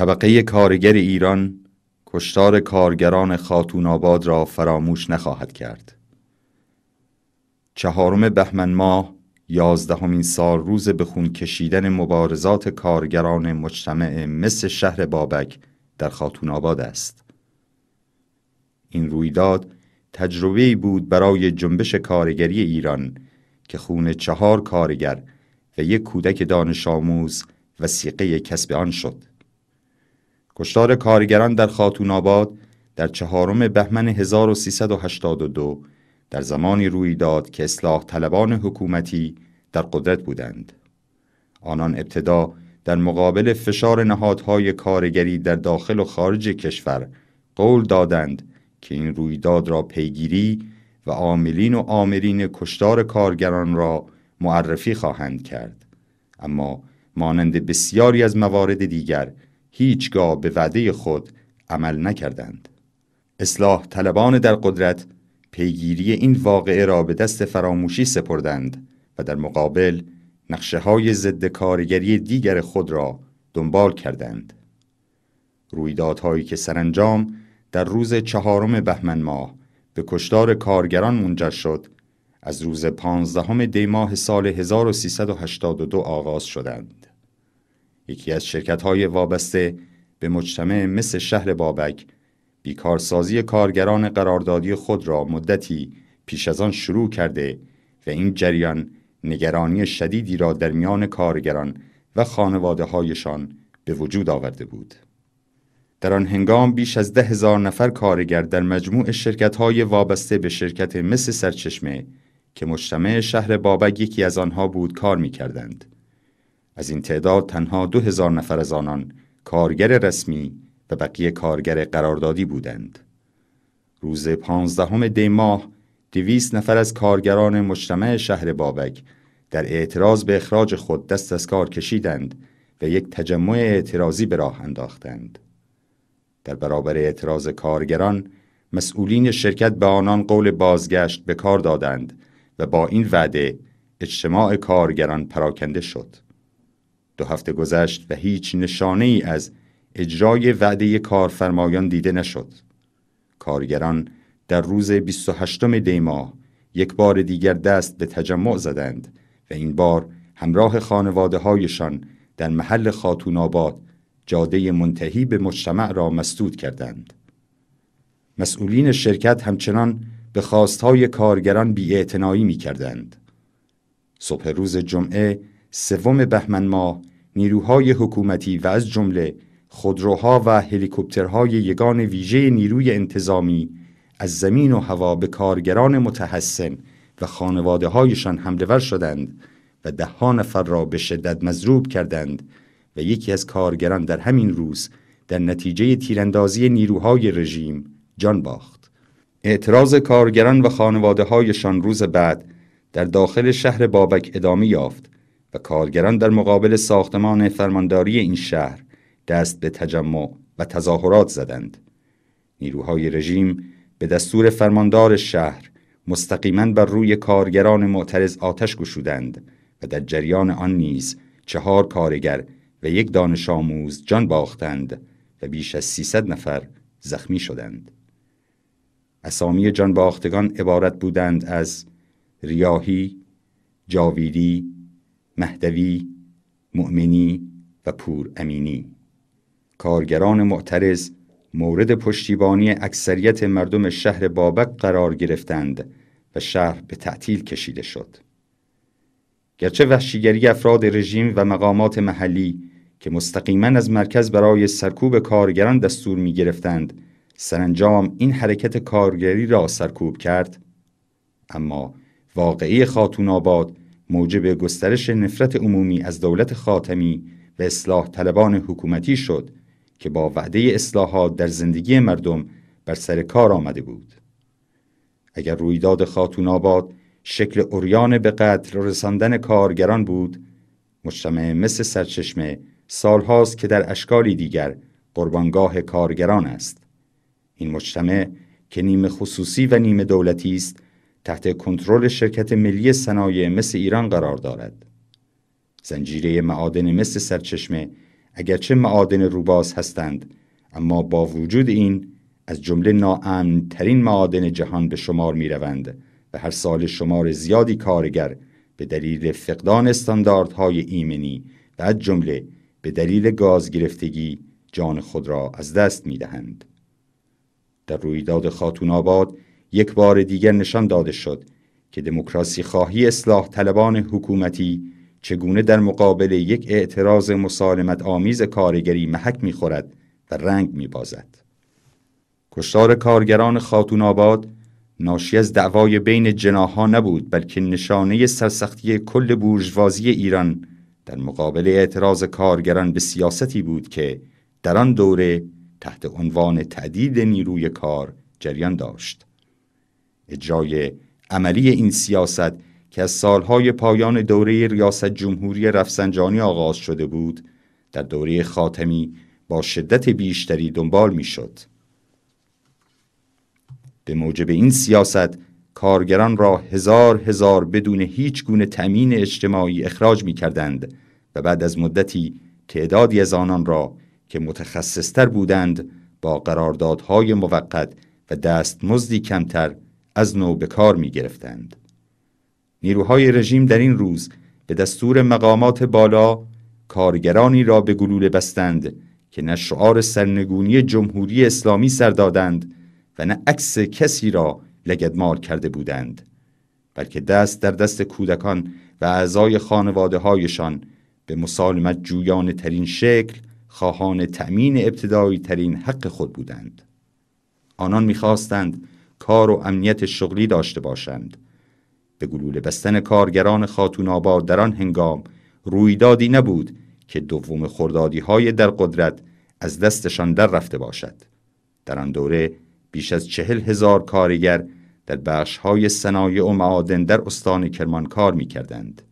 طبقه کارگر ایران کشتار کارگران خاتون آباد را فراموش نخواهد کرد. چهارم بهمن ماه یازدهمین سال روز به خون کشیدن مبارزات کارگران مجتمع مثل شهر بابک در خاتون آباد است. این رویداد تجربه بود برای جنبش کارگری ایران که خون چهار کارگر و یک کودک دانش آموز وسیقه کسب آن شد. کشتار کارگران در خاتون آباد در چهارم بهمن 1382 در زمانی روی داد که اصلاح طلبان حکومتی در قدرت بودند. آنان ابتدا در مقابل فشار نهادهای کارگری در داخل و خارج کشور قول دادند که این رویداد را پیگیری و عاملین و عاملین کشتار کارگران را معرفی خواهند کرد اما مانند بسیاری از موارد دیگر هیچگاه به وعده خود عمل نکردند اصلاح طلبان در قدرت پیگیری این واقعه را به دست فراموشی سپردند و در مقابل نقشه های ضد کارگری دیگر خود را دنبال کردند رویدادهایی که سرانجام در روز چهارم بهمن ماه به کشتار کارگران منجر شد از روز پانزدهم دی ماه سال 1382 آغاز شدند یکی از شرکت های وابسته به مجتمع مثل شهر بابک بیکارسازی کارگران قراردادی خود را مدتی پیش از آن شروع کرده و این جریان نگرانی شدیدی را در میان کارگران و خانواده هایشان به وجود آورده بود. در آن هنگام بیش از ده هزار نفر کارگر در مجموع شرکت های وابسته به شرکت مثل سرچشمه که مجتمع شهر بابک یکی از آنها بود کار می کردند. از این تعداد تنها دو هزار نفر از آنان کارگر رسمی و بقیه کارگر قراردادی بودند. روز پانزدهم دی ماه دویست نفر از کارگران مجتمع شهر بابک در اعتراض به اخراج خود دست از کار کشیدند و یک تجمع اعتراضی به راه انداختند. در برابر اعتراض کارگران مسئولین شرکت به آنان قول بازگشت به کار دادند و با این وعده اجتماع کارگران پراکنده شد. دو هفته گذشت و هیچ نشانه ای از اجرای وعده کارفرمایان دیده نشد. کارگران در روز 28 دی ماه یک بار دیگر دست به تجمع زدند و این بار همراه خانواده هایشان در محل خاتون آباد جاده منتهی به مجتمع را مسدود کردند. مسئولین شرکت همچنان به خواستهای کارگران بیاعتنایی می کردند. صبح روز جمعه سوم بهمن ماه نیروهای حکومتی و از جمله خودروها و هلیکوپترهای یگان ویژه نیروی انتظامی از زمین و هوا به کارگران متحسن و خانواده هایشان حمله شدند و ده ها نفر را به شدت مضروب کردند و یکی از کارگران در همین روز در نتیجه تیراندازی نیروهای رژیم جان باخت. اعتراض کارگران و خانواده هایشان روز بعد در داخل شهر بابک ادامه یافت و کارگران در مقابل ساختمان فرمانداری این شهر دست به تجمع و تظاهرات زدند نیروهای رژیم به دستور فرماندار شهر مستقیما بر روی کارگران معترض آتش گشودند و در جریان آن نیز چهار کارگر و یک دانش آموز جان باختند و بیش از 300 نفر زخمی شدند اسامی جان باختگان عبارت بودند از ریاهی، جاویدی، مهدوی مؤمنی و پور امینی کارگران معترض مورد پشتیبانی اکثریت مردم شهر بابک قرار گرفتند و شهر به تعطیل کشیده شد گرچه وحشیگری افراد رژیم و مقامات محلی که مستقیما از مرکز برای سرکوب کارگران دستور می گرفتند سرانجام این حرکت کارگری را سرکوب کرد اما واقعی خاتون آباد موجب گسترش نفرت عمومی از دولت خاتمی و اصلاح طلبان حکومتی شد که با وعده اصلاحات در زندگی مردم بر سر کار آمده بود اگر رویداد خاتون آباد شکل اوریان به قتل رساندن کارگران بود مجتمع مثل سرچشمه سالهاست که در اشکالی دیگر قربانگاه کارگران است این مجتمع که نیمه خصوصی و نیمه دولتی است تحت کنترل شرکت ملی صنایع مس ایران قرار دارد. زنجیره معادن مس سرچشمه اگرچه معادن روباز هستند اما با وجود این از جمله ناامن ترین معادن جهان به شمار می روند و هر سال شمار زیادی کارگر به دلیل فقدان استانداردهای ایمنی و از جمله به دلیل گاز گرفتگی جان خود را از دست می دهند. در رویداد خاتون آباد یک بار دیگر نشان داده شد که دموکراسی خواهی اصلاح طلبان حکومتی چگونه در مقابل یک اعتراض مسالمت آمیز کارگری محک خورد و رنگ بازد. کشتار کارگران خاتون آباد ناشی از دعوای بین جناها نبود بلکه نشانه سرسختی کل بورژوازی ایران در مقابل اعتراض کارگران به سیاستی بود که در آن دوره تحت عنوان تعدید نیروی کار جریان داشت. اجرای عملی این سیاست که از سالهای پایان دوره ریاست جمهوری رفسنجانی آغاز شده بود در دوره خاتمی با شدت بیشتری دنبال میشد. به موجب این سیاست کارگران را هزار هزار بدون هیچ گونه تمین اجتماعی اخراج می کردند و بعد از مدتی تعدادی از آنان را که متخصصتر بودند با قراردادهای موقت و دستمزدی کمتر از نو به کار می گرفتند. نیروهای رژیم در این روز به دستور مقامات بالا کارگرانی را به گلوله بستند که نه شعار سرنگونی جمهوری اسلامی سر دادند و نه عکس کسی را لگدمال کرده بودند بلکه دست در دست کودکان و اعضای خانواده هایشان به مسالمت جویان ترین شکل خواهان تأمین ابتدایی ترین حق خود بودند آنان میخواستند کار و امنیت شغلی داشته باشند به گلوله بستن کارگران خاتون آباد در آن هنگام رویدادی نبود که دوم خردادی های در قدرت از دستشان در رفته باشد در آن دوره بیش از چهل هزار کارگر در بخش های صنایع و معادن در استان کرمان کار می کردند.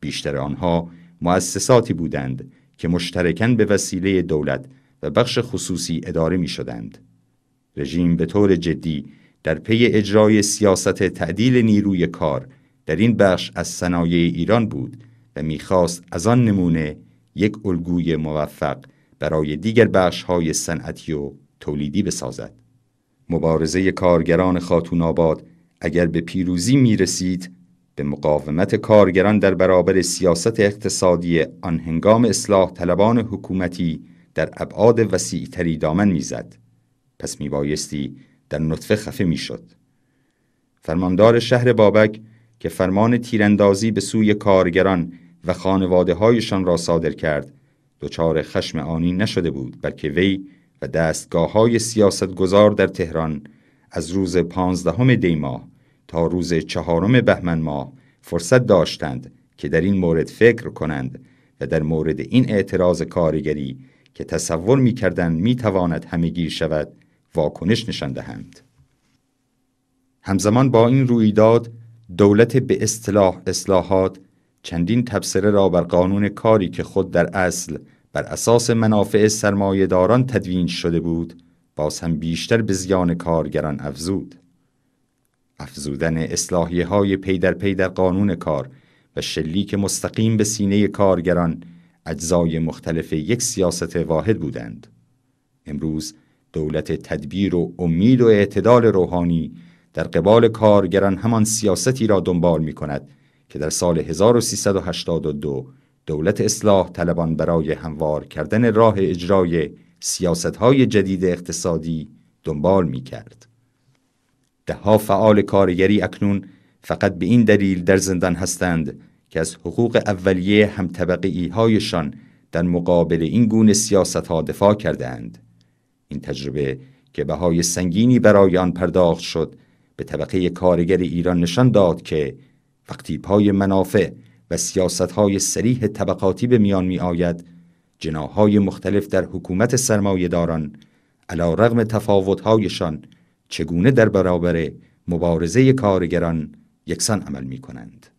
بیشتر آنها مؤسساتی بودند که مشترکاً به وسیله دولت و بخش خصوصی اداره می شدند. رژیم به طور جدی در پی اجرای سیاست تعدیل نیروی کار در این بخش از صنایع ایران بود و میخواست از آن نمونه یک الگوی موفق برای دیگر های صنعتی و تولیدی بسازد مبارزه کارگران خاتون آباد اگر به پیروزی می رسید به مقاومت کارگران در برابر سیاست اقتصادی آن هنگام اصلاح طلبان حکومتی در ابعاد وسیعتری دامن میزد پس می بایستی در نطفه خفه میشد فرماندار شهر بابک که فرمان تیراندازی به سوی کارگران و خانواده هایشان را صادر کرد دچار خشم آنی نشده بود بلکه وی و دستگاه های سیاست گذار در تهران از روز پانزدهم دی ماه تا روز چهارم بهمن ماه فرصت داشتند که در این مورد فکر کنند و در مورد این اعتراض کارگری که تصور می کردن می تواند گیر شود واکنش نشان دهند همزمان با این رویداد دولت به اصطلاح اصلاحات چندین تبصره را بر قانون کاری که خود در اصل بر اساس منافع داران تدوین شده بود باز هم بیشتر به زیان کارگران افزود افزودن اصلاحیه های پی در پی در قانون کار و شلیک مستقیم به سینه کارگران اجزای مختلف یک سیاست واحد بودند امروز دولت تدبیر و امید و اعتدال روحانی در قبال کارگران همان سیاستی را دنبال می کند که در سال 1382 دولت اصلاح طلبان برای هموار کردن راه اجرای سیاستهای جدید اقتصادی دنبال می کرد. دهها فعال کارگری اکنون فقط به این دلیل در زندان هستند که از حقوق اولیه هم طبقه هایشان در مقابل این گونه سیاست ها دفاع کردند. این تجربه که بهای سنگینی برای آن پرداخت شد به طبقه کارگر ایران نشان داد که وقتی پای منافع و های سریح طبقاتی به میان می آید جناهای مختلف در حکومت سرمایه داران علا رغم تفاوتهایشان چگونه در برابر مبارزه کارگران یکسان عمل می کنند.